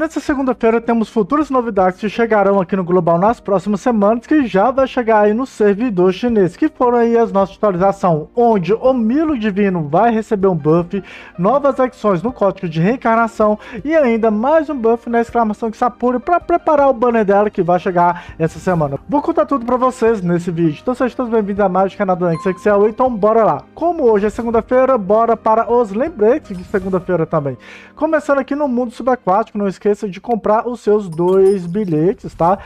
Nessa segunda-feira temos futuras novidades que chegarão aqui no Global nas próximas semanas, que já vai chegar aí no servidor chinês, que foram aí as nossas atualizações, onde o Milo Divino vai receber um buff, novas ações no código de reencarnação e ainda mais um buff na exclamação de Sapuri para preparar o banner dela que vai chegar essa semana. Vou contar tudo para vocês nesse vídeo, então sejam todos bem-vindos a mais do canal do Anx Excel, então bora lá. Como hoje é segunda-feira, bora para os lembretes de segunda-feira também. Começando aqui no mundo subaquático, não esqueça esqueça de comprar os seus dois bilhetes, tá?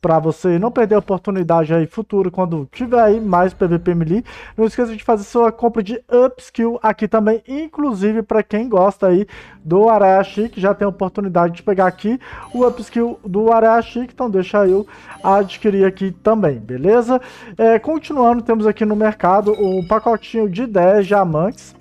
para você não perder a oportunidade aí futuro quando tiver aí mais PVP Melee. Não esqueça de fazer sua compra de upskill aqui também, inclusive para quem gosta aí do Araya Chic, já tem a oportunidade de pegar aqui o upskill do Araya Chic, então deixa eu adquirir aqui também, beleza? É, continuando, temos aqui no mercado um pacotinho de 10 diamantes,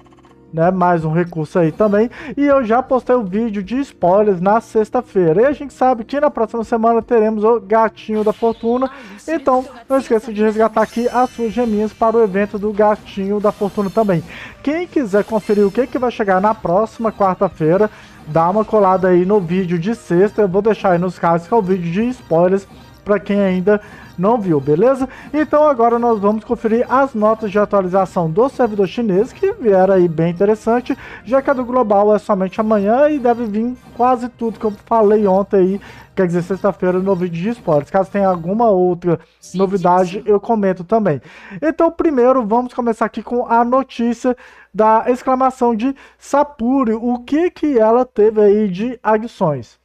né? Mais um recurso aí também. E eu já postei o um vídeo de spoilers na sexta-feira. E a gente sabe que na próxima semana teremos o Gatinho da Fortuna. Então, não esqueça de resgatar aqui as suas geminhas para o evento do Gatinho da Fortuna também. Quem quiser conferir o que, que vai chegar na próxima quarta-feira, dá uma colada aí no vídeo de sexta. Eu vou deixar aí nos cards que é o vídeo de spoilers para quem ainda não viu, beleza? Então agora nós vamos conferir as notas de atualização do servidor chinês, que vieram aí bem interessante, já que a do global é somente amanhã e deve vir quase tudo que eu falei ontem aí, quer dizer, sexta-feira no vídeo de esportes. Caso tenha alguma outra sim, novidade, sim, sim. eu comento também. Então primeiro vamos começar aqui com a notícia da exclamação de Sapuri, o que que ela teve aí de adições?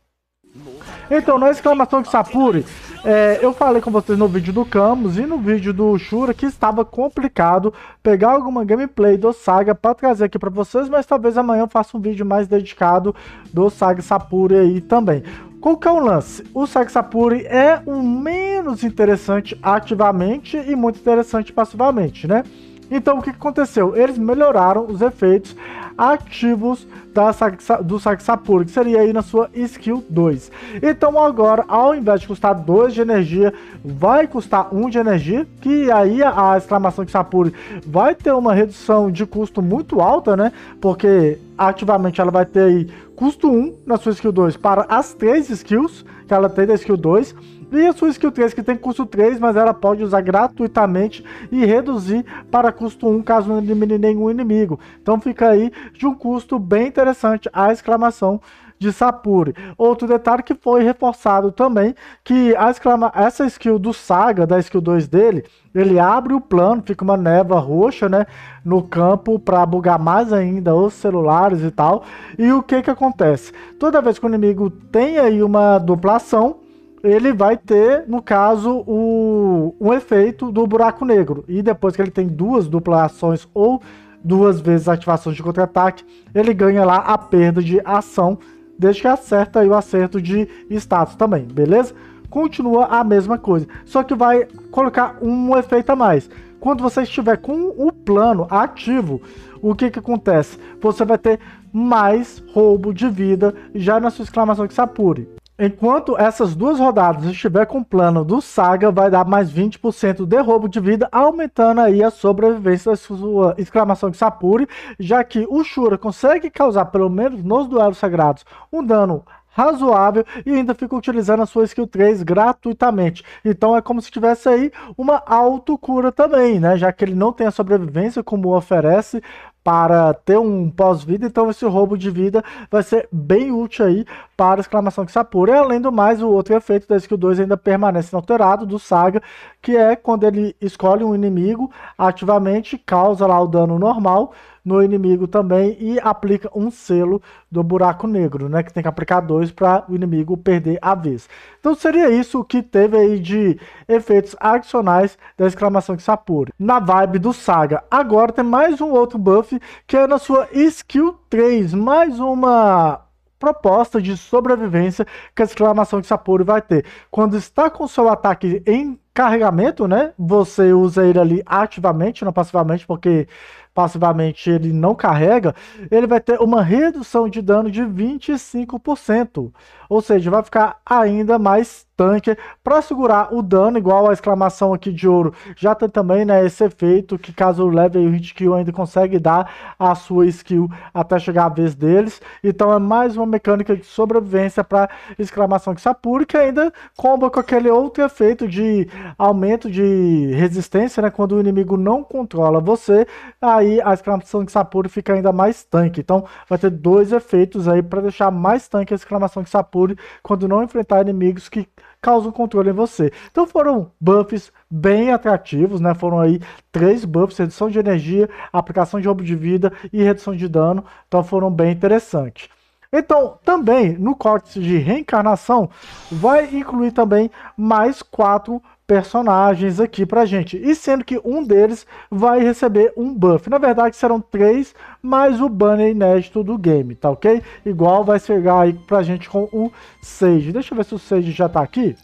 Então, na exclamação de Sapuri, é, eu falei com vocês no vídeo do Camus e no vídeo do Shura que estava complicado pegar alguma gameplay do Saga para trazer aqui para vocês, mas talvez amanhã eu faça um vídeo mais dedicado do Saga Sapuri aí também. Qual que é o lance? O Saga Sapuri é o menos interessante ativamente e muito interessante passivamente, né? Então o que aconteceu? Eles melhoraram os efeitos ativos da Saxa, do Saxapur, que seria aí na sua skill 2. Então agora, ao invés de custar 2 de energia, vai custar 1 um de energia, que aí a exclamação de Sapuri vai ter uma redução de custo muito alta, né? Porque ativamente ela vai ter aí custo 1 um na sua skill 2 para as 3 skills, ela tem da skill 2 e a sua skill 3 que tem custo 3, mas ela pode usar gratuitamente e reduzir para custo 1 caso não elimine nenhum inimigo. Então fica aí de um custo bem interessante a exclamação de Sapuri. Outro detalhe que foi reforçado também, que exclama... essa skill do Saga, da skill 2 dele, ele abre o plano, fica uma neva roxa, né, no campo para bugar mais ainda os celulares e tal. E o que que acontece? Toda vez que o inimigo tem aí uma duplação, ele vai ter, no caso, o, um efeito do buraco negro. E depois que ele tem duas duplações ou duas vezes ativações de contra-ataque, ele ganha lá a perda de ação desde que acerta aí o acerto de status também, beleza? Continua a mesma coisa, só que vai colocar um efeito a mais. Quando você estiver com o plano ativo, o que que acontece? Você vai ter mais roubo de vida já na sua exclamação de sapure. Enquanto essas duas rodadas estiver com o plano do Saga, vai dar mais 20% de roubo de vida, aumentando aí a sobrevivência da sua exclamação de Sapuri, já que o Shura consegue causar, pelo menos nos duelos sagrados, um dano razoável e ainda fica utilizando a sua skill 3 gratuitamente. Então é como se tivesse aí uma autocura também, né? Já que ele não tem a sobrevivência como oferece para ter um pós-vida, então esse roubo de vida vai ser bem útil aí para a exclamação que se apura. E além do mais, o outro efeito da skill 2 ainda permanece inalterado do Saga, que é quando ele escolhe um inimigo ativamente, causa lá o dano normal no inimigo também e aplica um selo do buraco negro, né? Que tem que aplicar dois para o inimigo perder a vez. Então seria isso que teve aí de efeitos adicionais da exclamação de Sapuri. Na vibe do Saga. Agora tem mais um outro buff que é na sua skill 3, mais uma proposta de sobrevivência que a exclamação de Sapuri vai ter. Quando está com seu ataque em carregamento, né? Você usa ele ali ativamente, não passivamente, porque passivamente ele não carrega, ele vai ter uma redução de dano de 25%. Ou seja, vai ficar ainda mais tanque para segurar o dano, igual a exclamação aqui de ouro. Já tem também né, esse efeito que caso leve o hit kill ainda consegue dar a sua skill até chegar a vez deles. Então é mais uma mecânica de sobrevivência para exclamação que Sapuri, que ainda comba com aquele outro efeito de aumento de resistência, né? Quando o inimigo não controla você, a ah, aí a exclamação de Sapuri fica ainda mais tanque. Então vai ter dois efeitos aí para deixar mais tanque a exclamação de Sapuri quando não enfrentar inimigos que causam controle em você. Então foram buffs bem atrativos, né? Foram aí três buffs, redução de energia, aplicação de roubo de vida e redução de dano. Então foram bem interessantes. Então, também no córtex de reencarnação, vai incluir também mais quatro personagens aqui pra gente. E sendo que um deles vai receber um buff. Na verdade, serão três, mais o banner inédito do game, tá ok? Igual vai chegar aí pra gente com o Sage. Deixa eu ver se o Sage já tá aqui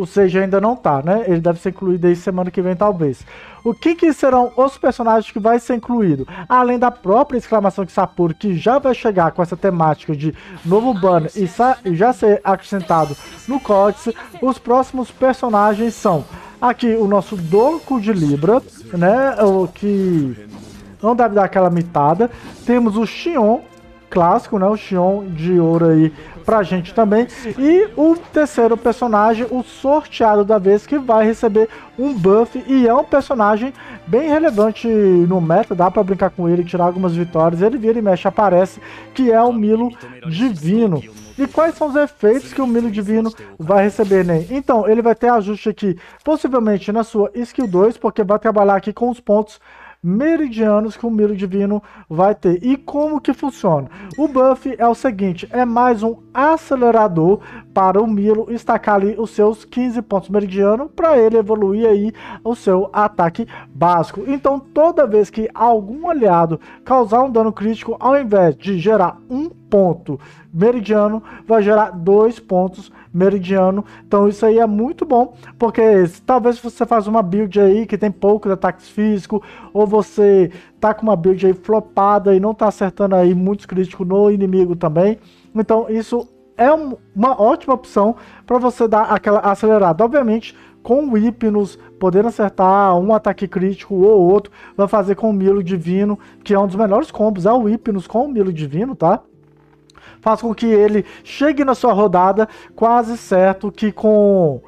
ou seja, ainda não tá, né? Ele deve ser incluído aí semana que vem, talvez. O que, que serão os personagens que vai ser incluído? Além da própria exclamação de sapur, que já vai chegar com essa temática de novo banner e já ser acrescentado no códice, os próximos personagens são aqui o nosso Doku de Libra, né? O que não deve dar aquela mitada. Temos o Xion, clássico, né? O Xion de ouro aí pra gente também. E o terceiro personagem, o sorteado da vez, que vai receber um buff e é um personagem bem relevante no meta, dá para brincar com ele, tirar algumas vitórias, ele vira e mexe, aparece, que é o Milo Divino. E quais são os efeitos que o Milo Divino vai receber, Nen? Né? Então, ele vai ter ajuste aqui, possivelmente na sua skill 2, porque vai trabalhar aqui com os pontos meridianos que o Miro Divino vai ter. E como que funciona? O buff é o seguinte, é mais um acelerador para o Milo estacar ali os seus 15 pontos meridiano para ele evoluir aí o seu ataque básico. Então toda vez que algum aliado causar um dano crítico, ao invés de gerar um ponto meridiano, vai gerar dois pontos meridiano. Então isso aí é muito bom, porque talvez você faz uma build aí que tem poucos ataques físicos, ou você tá com uma build aí flopada e não tá acertando aí muitos críticos no inimigo também. Então isso é um, uma ótima opção para você dar aquela acelerada. Obviamente, com o Hipnos podendo acertar um ataque crítico ou outro, vai fazer com o Milo Divino, que é um dos melhores combos, é o Hipnos com o Milo Divino, tá? faz com que ele chegue na sua rodada quase certo que com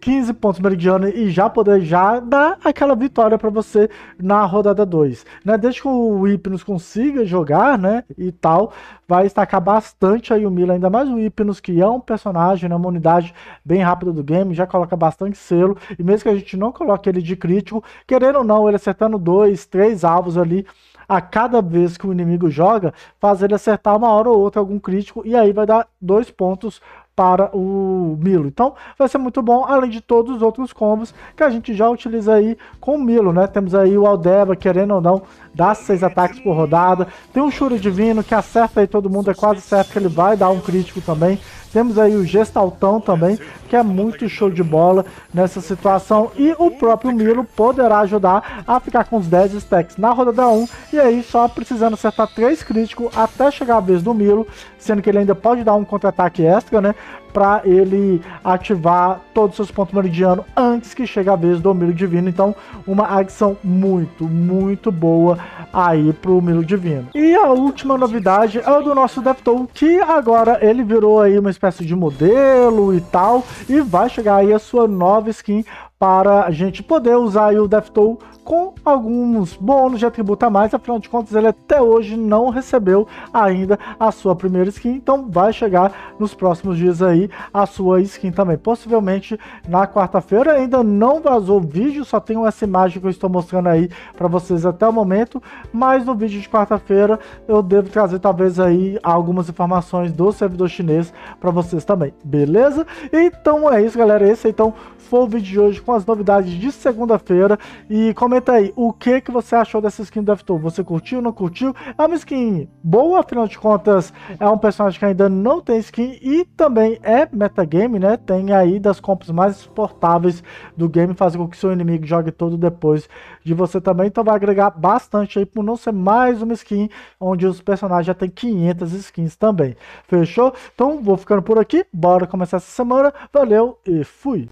15 pontos meridiano e já poder já dar aquela vitória para você na rodada 2, né? Desde que o Hipnos consiga jogar, né, e tal, vai destacar bastante aí o Mila, ainda mais o Hipnos, que é um personagem, né, uma unidade bem rápida do game, já coloca bastante selo, e mesmo que a gente não coloque ele de crítico, querendo ou não, ele acertando dois, três alvos ali, a cada vez que o inimigo joga, fazer ele acertar uma hora ou outra algum crítico, e aí vai dar dois pontos para o Milo. Então vai ser muito bom, além de todos os outros combos que a gente já utiliza aí com o Milo, né? Temos aí o Aldeba, querendo ou não, dá seis ataques por rodada. Tem um Shuri Divino que acerta aí todo mundo, é quase certo que ele vai dar um crítico também. Temos aí o Gestaltão também, que é muito show de bola nessa situação. E o próprio Milo poderá ajudar a ficar com os 10 stacks na rodada 1. E aí só precisando acertar 3 críticos até chegar a vez do Milo, sendo que ele ainda pode dar um contra-ataque extra, né? para ele ativar todos os seus pontos meridiano antes que chegue a vez do Milo Divino. Então, uma adição muito, muito boa aí pro Milo Divino. E a última novidade é o do nosso Deftoon, que agora ele virou aí uma espécie de modelo e tal, e vai chegar aí a sua nova skin para a gente poder usar o DevTool com alguns bônus de atributo a mais, afinal de contas ele até hoje não recebeu ainda a sua primeira skin, então vai chegar nos próximos dias aí a sua skin também, possivelmente na quarta-feira, ainda não vazou vídeo, só tenho essa imagem que eu estou mostrando aí para vocês até o momento, mas no vídeo de quarta-feira eu devo trazer talvez aí algumas informações do servidor chinês para vocês também, beleza? Então é isso galera, esse então foi o vídeo de hoje com as novidades de segunda-feira. E comenta aí o que, que você achou dessa skin do Deathtool. Você curtiu, não curtiu? É uma skin boa, afinal de contas, é um personagem que ainda não tem skin e também é metagame, né? Tem aí das compras mais suportáveis do game, fazer com que seu inimigo jogue todo depois de você também. Então vai agregar bastante aí, por não ser mais uma skin onde os personagens já tem 500 skins também. Fechou? Então vou ficando por aqui. Bora começar essa semana. Valeu e fui!